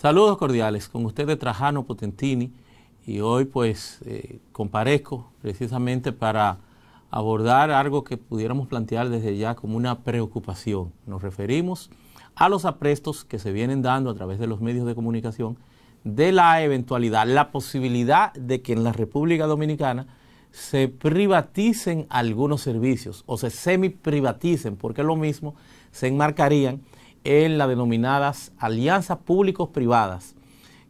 Saludos cordiales, con usted ustedes Trajano Potentini y hoy pues eh, comparezco precisamente para abordar algo que pudiéramos plantear desde ya como una preocupación. Nos referimos a los aprestos que se vienen dando a través de los medios de comunicación de la eventualidad, la posibilidad de que en la República Dominicana se privaticen algunos servicios o se semi-privaticen, porque lo mismo se enmarcarían en las denominadas alianzas públicos privadas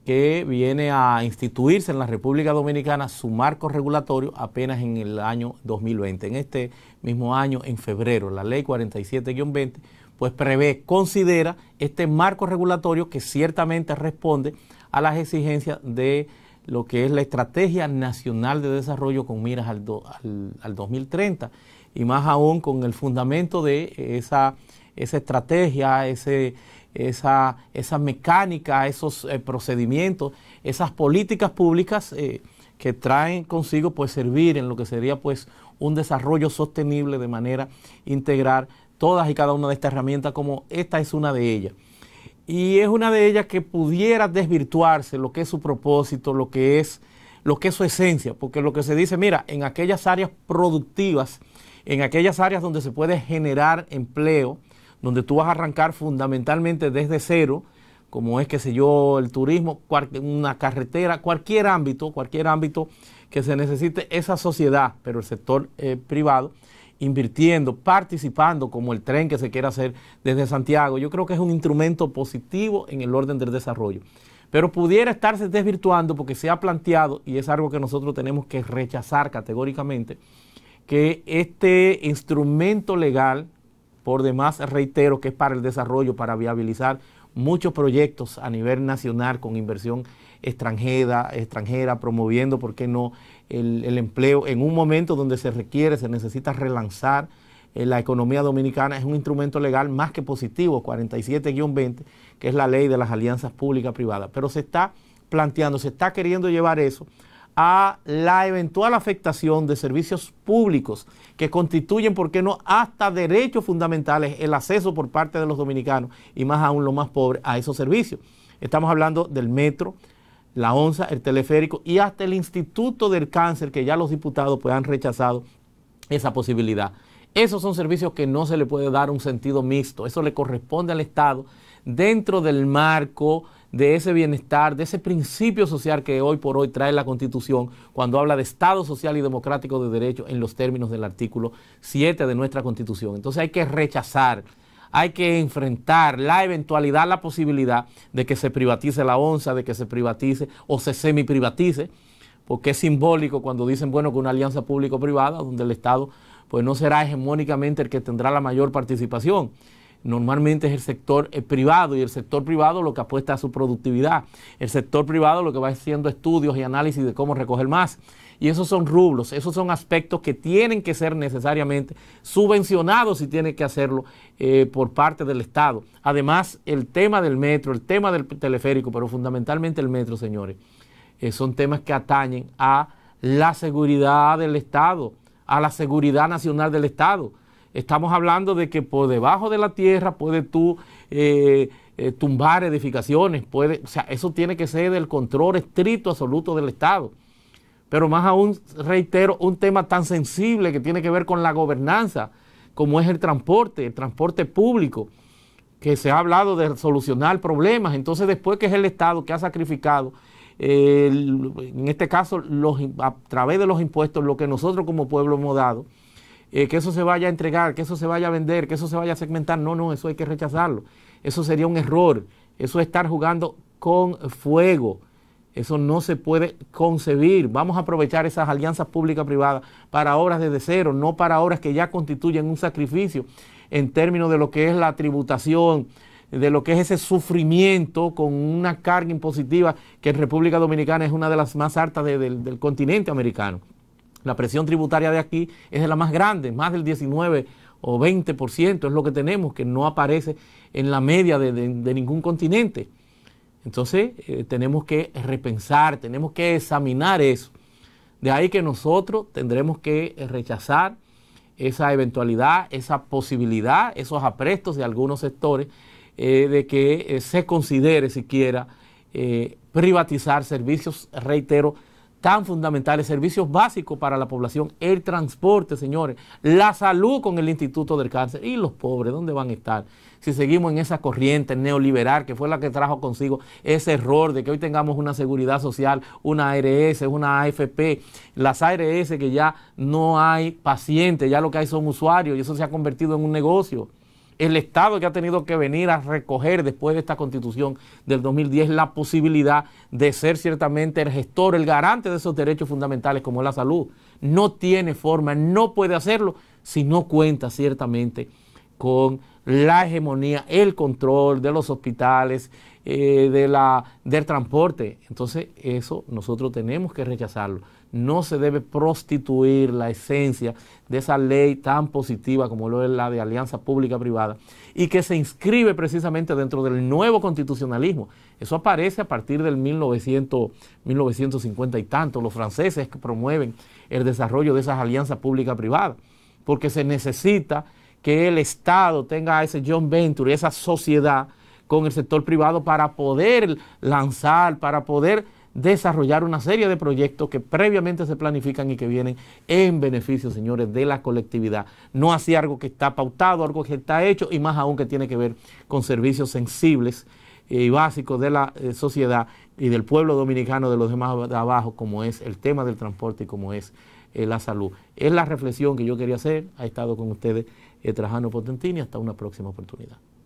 que viene a instituirse en la República Dominicana su marco regulatorio apenas en el año 2020. En este mismo año, en febrero, la ley 47-20 pues prevé, considera este marco regulatorio que ciertamente responde a las exigencias de lo que es la Estrategia Nacional de Desarrollo con miras al, al, al 2030 y más aún con el fundamento de esa esa estrategia, ese, esa, mecánica, esos eh, procedimientos, esas políticas públicas eh, que traen consigo pues servir en lo que sería pues un desarrollo sostenible de manera integrar todas y cada una de estas herramientas como esta es una de ellas. Y es una de ellas que pudiera desvirtuarse lo que es su propósito, lo que es lo que es su esencia, porque lo que se dice, mira, en aquellas áreas productivas, en aquellas áreas donde se puede generar empleo, donde tú vas a arrancar fundamentalmente desde cero, como es, qué sé yo, el turismo, una carretera, cualquier ámbito, cualquier ámbito que se necesite esa sociedad, pero el sector eh, privado, invirtiendo, participando, como el tren que se quiere hacer desde Santiago. Yo creo que es un instrumento positivo en el orden del desarrollo. Pero pudiera estarse desvirtuando porque se ha planteado, y es algo que nosotros tenemos que rechazar categóricamente, que este instrumento legal por demás, reitero que es para el desarrollo, para viabilizar muchos proyectos a nivel nacional con inversión extranjera, extranjera promoviendo, ¿por qué no?, el, el empleo en un momento donde se requiere, se necesita relanzar eh, la economía dominicana es un instrumento legal más que positivo, 47-20, que es la ley de las alianzas públicas privadas. Pero se está planteando, se está queriendo llevar eso a la eventual afectación de servicios públicos que constituyen, ¿por qué no?, hasta derechos fundamentales, el acceso por parte de los dominicanos y más aún los más pobres a esos servicios. Estamos hablando del metro, la ONSA, el teleférico y hasta el Instituto del Cáncer, que ya los diputados pues, han rechazado esa posibilidad. Esos son servicios que no se le puede dar un sentido mixto, eso le corresponde al Estado dentro del marco de ese bienestar, de ese principio social que hoy por hoy trae la Constitución cuando habla de Estado social y democrático de derecho en los términos del artículo 7 de nuestra Constitución. Entonces hay que rechazar, hay que enfrentar la eventualidad, la posibilidad de que se privatice la onza, de que se privatice o se semi-privatice, porque es simbólico cuando dicen, bueno, que una alianza público-privada donde el Estado pues no será hegemónicamente el que tendrá la mayor participación normalmente es el sector eh, privado y el sector privado lo que apuesta a su productividad. El sector privado lo que va haciendo estudios y análisis de cómo recoger más. Y esos son rublos, esos son aspectos que tienen que ser necesariamente subvencionados si tiene que hacerlo eh, por parte del Estado. Además, el tema del metro, el tema del teleférico, pero fundamentalmente el metro, señores, eh, son temas que atañen a la seguridad del Estado, a la seguridad nacional del Estado. Estamos hablando de que por debajo de la tierra puedes tú eh, eh, tumbar edificaciones, puede, o sea, eso tiene que ser del control estricto absoluto del Estado. Pero más aún, reitero, un tema tan sensible que tiene que ver con la gobernanza, como es el transporte, el transporte público, que se ha hablado de solucionar problemas. Entonces, después que es el Estado que ha sacrificado eh, en este caso a través de los impuestos, lo que nosotros como pueblo hemos dado, eh, que eso se vaya a entregar, que eso se vaya a vender, que eso se vaya a segmentar. No, no, eso hay que rechazarlo. Eso sería un error. Eso es estar jugando con fuego. Eso no se puede concebir. Vamos a aprovechar esas alianzas públicas privadas para obras desde cero, no para obras que ya constituyen un sacrificio en términos de lo que es la tributación, de lo que es ese sufrimiento con una carga impositiva que en República Dominicana es una de las más altas del continente americano. La presión tributaria de aquí es de la más grande, más del 19 o 20% es lo que tenemos, que no aparece en la media de, ningún continente. Entonces eh, tenemos que repensar, tenemos que examinar eso. De ahí que nosotros tendremos que rechazar esa eventualidad, esa posibilidad, esos aprestos de algunos sectores eh, de que eh, se considere siquiera privatizar servicios, reitero, tan fundamentales, servicios básicos para la población, el transporte, señores, la salud con el Instituto del Cáncer y los pobres, ¿dónde van a estar? Si seguimos en esa corriente neoliberal que fue la que trajo consigo ese error de que hoy tengamos una seguridad social, una ARS, una AFP, las ARS que ya no hay pacientes, ya lo que hay son usuarios y eso se ha convertido en un negocio el Estado que ha tenido que venir a recoger después de esta constitución del 2010 la posibilidad de ser ciertamente el gestor, el garante de esos derechos fundamentales como la salud. No tiene forma, no puede hacerlo si no cuenta ciertamente con la hegemonía, el control de los hospitales, eh, de la, del transporte. Entonces eso nosotros tenemos que rechazarlo no se debe prostituir la esencia de esa ley tan positiva como lo es la de alianza pública-privada y que se inscribe precisamente dentro del nuevo constitucionalismo. Eso aparece a partir del 1900, 1950 y tanto. Los franceses que promueven el desarrollo de esas alianzas pública-privada porque se necesita que el Estado tenga ese John Venture, esa sociedad con el sector privado para poder lanzar, para poder desarrollar una serie de proyectos que previamente se planifican y que vienen en beneficio, señores, de la colectividad. No así algo que está pautado, algo que está hecho y más aún que tiene que ver con servicios sensibles eh, y básicos de la eh, sociedad y del pueblo dominicano de los demás de abajo, como es el tema del transporte y como es eh, la salud. Es la reflexión que yo quería hacer. Ha estado con ustedes Trajano Potentini. Hasta una próxima oportunidad.